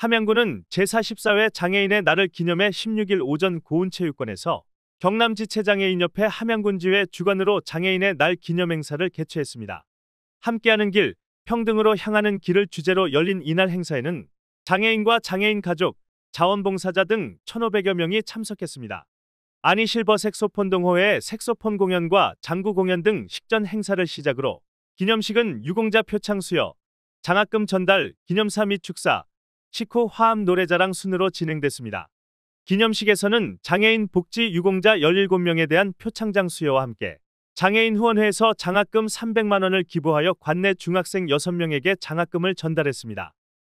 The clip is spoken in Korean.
함양군은 제44회 장애인의 날을 기념해 16일 오전 고운체육관에서 경남지체장애인협회 함양군지회 주관으로 장애인의 날 기념행사를 개최했습니다. 함께하는 길, 평등으로 향하는 길을 주제로 열린 이날 행사에는 장애인과 장애인 가족, 자원봉사자 등 1,500여 명이 참석했습니다. 아니실버 색소폰 동호회의 색소폰 공연과 장구 공연 등 식전 행사를 시작으로 기념식은 유공자 표창 수여, 장학금 전달, 기념사 및 축사, 시코 화암 노래자랑 순으로 진행됐습니다. 기념식에서는 장애인 복지 유공자 17명에 대한 표창장 수여와 함께 장애인 후원회에서 장학금 300만 원을 기부하여 관내 중학생 6명에게 장학금을 전달했습니다.